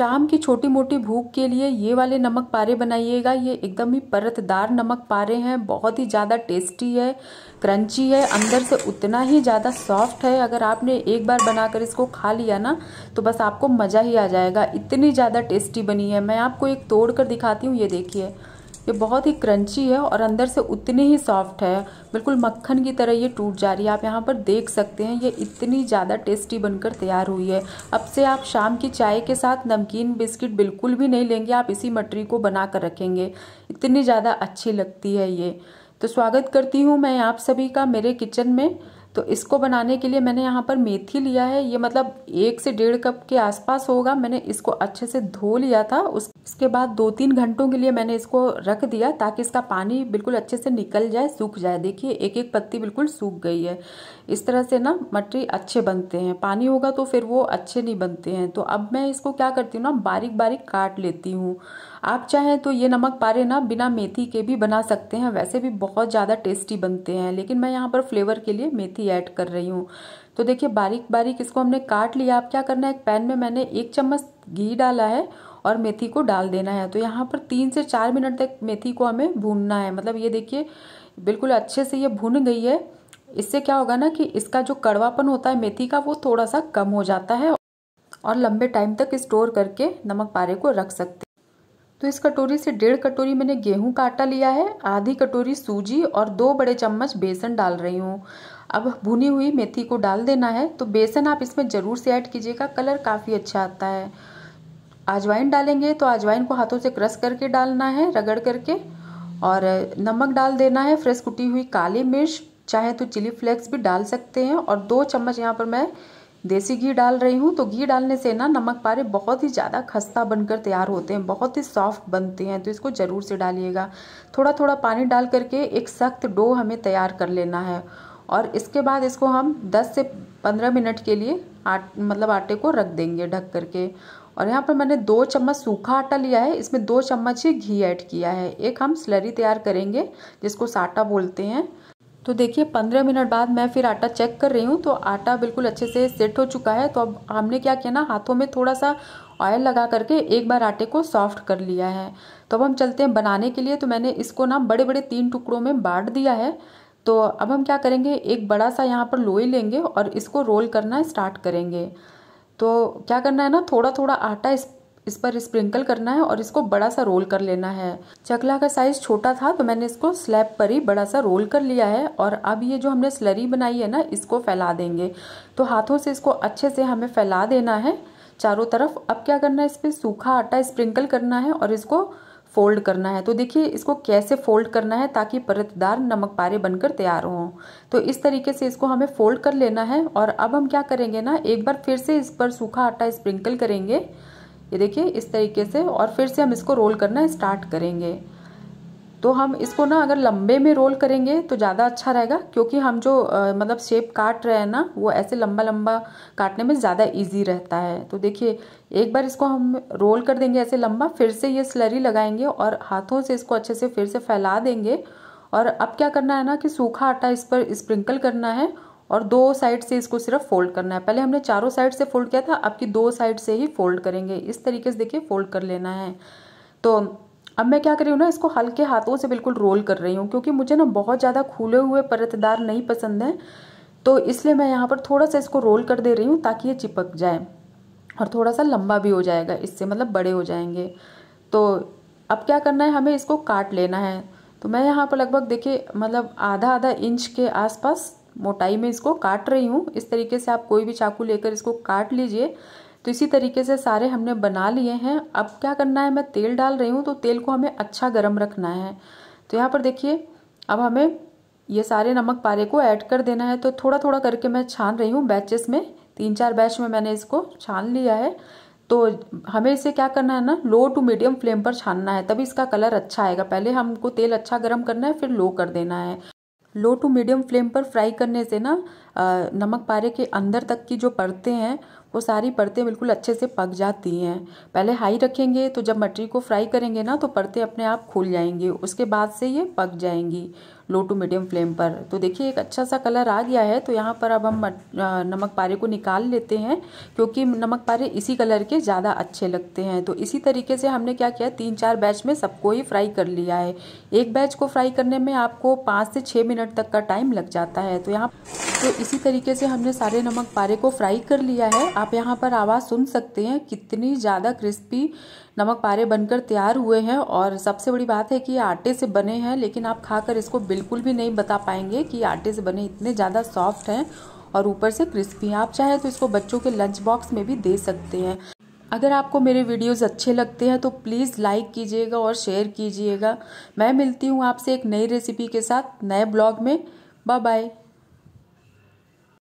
शाम की छोटी मोटी भूख के लिए ये वाले नमक पारे बनाइएगा ये एकदम ही परतदार नमक पारे हैं बहुत ही ज़्यादा टेस्टी है क्रंची है अंदर से उतना ही ज़्यादा सॉफ्ट है अगर आपने एक बार बनाकर इसको खा लिया ना तो बस आपको मज़ा ही आ जाएगा इतनी ज़्यादा टेस्टी बनी है मैं आपको एक तोड़ कर दिखाती हूँ ये देखिए ये बहुत ही क्रंची है और अंदर से उतनी ही सॉफ्ट है बिल्कुल मक्खन की तरह ये टूट जा रही है आप यहाँ पर देख सकते हैं ये इतनी ज़्यादा टेस्टी बनकर तैयार हुई है अब से आप शाम की चाय के साथ नमकीन बिस्किट बिल्कुल भी नहीं लेंगे आप इसी मटरी को बना कर रखेंगे इतनी ज़्यादा अच्छी लगती है ये तो स्वागत करती हूँ मैं आप सभी का मेरे किचन में तो इसको बनाने के लिए मैंने यहाँ पर मेथी लिया है ये मतलब एक से डेढ़ कप के आसपास होगा मैंने इसको अच्छे से धो लिया था उसके बाद दो तीन घंटों के लिए मैंने इसको रख दिया ताकि इसका पानी बिल्कुल अच्छे से निकल जाए सूख जाए देखिए एक एक पत्ती बिल्कुल सूख गई है इस तरह से ना मटरी अच्छे बनते हैं पानी होगा तो फिर वो अच्छे नहीं बनते हैं तो अब मैं इसको क्या करती हूँ ना बारीक बारीक काट लेती हूँ आप चाहें तो ये नमक पारे ना बिना मेथी के भी बना सकते हैं वैसे भी बहुत ज़्यादा टेस्टी बनते हैं लेकिन मैं यहाँ पर फ्लेवर के लिए मेथी की ऐड कर रही हूँ तो देखिए बारीक बारीक इसको हमने काट लिया आप क्या करना है एक पैन में मैंने एक चम्मच घी डाला है और मेथी को डाल देना है तो यहाँ पर तीन से चार मिनट तक मेथी को हमें भूनना है मतलब ये देखिए बिल्कुल अच्छे से ये भुन गई है इससे क्या होगा ना कि इसका जो कड़वापन होता है मेथी का वो थोड़ा सा कम हो जाता है और लंबे टाइम तक स्टोर करके नमक पारे को रख सकते तो इस कटोरी से डेढ़ कटोरी मैंने गेहूं का आटा लिया है आधी कटोरी सूजी और दो बड़े चम्मच बेसन डाल रही हूँ अब भुनी हुई मेथी को डाल देना है तो बेसन आप इसमें ज़रूर से ऐड कीजिएगा कलर काफ़ी अच्छा आता है अजवाइन डालेंगे तो अजवाइन को हाथों से क्रश करके डालना है रगड़ करके और नमक डाल देना है फ्रेश कुटी हुई काली मिर्च चाहे तो चिली फ्लेक्स भी डाल सकते हैं और दो चम्मच यहाँ पर मैं देसी घी डाल रही हूँ तो घी डालने से ना नमक पारे बहुत ही ज़्यादा खस्ता बनकर तैयार होते हैं बहुत ही सॉफ्ट बनते हैं तो इसको ज़रूर से डालिएगा थोड़ा थोड़ा पानी डाल करके एक सख्त डो हमें तैयार कर लेना है और इसके बाद इसको हम 10 से 15 मिनट के लिए आट मतलब आटे को रख देंगे ढक करके और यहाँ पर मैंने दो चम्मच सूखा आटा लिया है इसमें दो चम्मच ही घी ऐड किया है एक हम स्लरी तैयार करेंगे जिसको साटा बोलते हैं तो देखिए पंद्रह मिनट बाद मैं फिर आटा चेक कर रही हूँ तो आटा बिल्कुल अच्छे से सेट हो चुका है तो अब हमने क्या किया ना हाथों में थोड़ा सा ऑयल लगा करके एक बार आटे को सॉफ्ट कर लिया है तो अब हम चलते हैं बनाने के लिए तो मैंने इसको ना बड़े बड़े तीन टुकड़ों में बांट दिया है तो अब हम क्या करेंगे एक बड़ा सा यहाँ पर लोई लेंगे और इसको रोल करना स्टार्ट करेंगे तो क्या करना है ना थोड़ा थोड़ा आटा इस इस पर स्प्रिंकल करना है और इसको बड़ा सा रोल कर लेना है चकला का साइज छोटा था तो मैंने इसको स्लैब पर ही बड़ा सा रोल कर लिया है और अब ये जो हमने स्लरी बनाई है ना इसको फैला देंगे तो हाथों से इसको अच्छे से हमें फैला देना है चारों तरफ अब क्या करना है इस पर सूखा आटा स्प्रिंकल करना है और इसको फोल्ड करना है तो देखिए इसको कैसे फोल्ड करना है ताकि परतदार नमक पारे बनकर तैयार हों तो इस तरीके से इसको हमें फोल्ड कर लेना है और अब हम क्या करेंगे ना एक बार फिर से इस पर सूखा आटा स्प्रिंकल करेंगे ये देखिए इस तरीके से और फिर से हम इसको रोल करना स्टार्ट करेंगे तो हम इसको ना अगर लंबे में रोल करेंगे तो ज़्यादा अच्छा रहेगा क्योंकि हम जो आ, मतलब शेप काट रहे हैं ना वो ऐसे लंबा लंबा काटने में ज़्यादा इजी रहता है तो देखिए एक बार इसको हम रोल कर देंगे ऐसे लंबा फिर से ये स्लरी लगाएंगे और हाथों से इसको अच्छे से फिर से फैला देंगे और अब क्या करना है ना कि सूखा आटा इस पर स्प्रिंकल करना है और दो साइड से इसको सिर्फ फोल्ड करना है पहले हमने चारों साइड से फोल्ड किया था अब की दो साइड से ही फोल्ड करेंगे इस तरीके से देखिए फोल्ड कर लेना है तो अब मैं क्या कर रही हूँ ना इसको हल्के हाथों से बिल्कुल रोल कर रही हूँ क्योंकि मुझे ना बहुत ज़्यादा खुले हुए परतदार नहीं पसंद हैं तो इसलिए मैं यहाँ पर थोड़ा सा इसको रोल कर दे रही हूँ ताकि ये चिपक जाए और थोड़ा सा लंबा भी हो जाएगा इससे मतलब बड़े हो जाएंगे तो अब क्या करना है हमें इसको काट लेना है तो मैं यहाँ पर लगभग देखिए मतलब आधा आधा इंच के आसपास मोटाई में इसको काट रही हूँ इस तरीके से आप कोई भी चाकू लेकर इसको काट लीजिए तो इसी तरीके से सारे हमने बना लिए हैं अब क्या करना है मैं तेल डाल रही हूँ तो तेल को हमें अच्छा गर्म रखना है तो यहाँ पर देखिए अब हमें ये सारे नमक पारे को ऐड कर देना है तो थोड़ा थोड़ा करके मैं छान रही हूँ बैचेस में तीन चार बैच में मैंने इसको छान लिया है तो हमें इसे क्या करना है ना लो टू मीडियम फ्लेम पर छानना है तभी इसका कलर अच्छा आएगा पहले हमको तेल अच्छा गर्म करना है फिर लो कर देना है लो टू मीडियम फ्लेम पर फ्राई करने से ना नमक पारे के अंदर तक की जो परतें हैं वो सारी परतें बिल्कुल अच्छे से पक जाती हैं पहले हाई रखेंगे तो जब मटरी को फ्राई करेंगे ना तो परतें अपने आप खुल जाएंगी उसके बाद से ये पक जाएंगी लो टू मीडियम फ्लेम पर तो देखिए एक अच्छा सा कलर आ गया है तो यहाँ पर अब हम नमक पारे को निकाल लेते हैं क्योंकि नमक पारे इसी कलर के ज़्यादा अच्छे लगते हैं तो इसी तरीके से हमने क्या किया तीन चार बैच में सबको ही फ्राई कर लिया है एक बैच को फ्राई करने में आपको पाँच से छः मिनट तक का टाइम लग जाता है तो यहाँ तो इसी तरीके से हमने सारे नमक पारे को फ्राई कर लिया है आप यहाँ पर आवाज़ सुन सकते हैं कितनी ज़्यादा क्रिस्पी नमक पारे बनकर तैयार हुए हैं और सबसे बड़ी बात है कि आटे से बने हैं लेकिन आप खाकर इसको बिल बिल्कुल भी नहीं बता पाएंगे कि आटे से बने इतने ज़्यादा सॉफ्ट हैं और ऊपर से क्रिस्पी आप चाहे तो इसको बच्चों के लंच बॉक्स में भी दे सकते हैं अगर आपको मेरे वीडियोस अच्छे लगते हैं तो प्लीज़ लाइक कीजिएगा और शेयर कीजिएगा मैं मिलती हूँ आपसे एक नई रेसिपी के साथ नए ब्लॉग में बाय बाय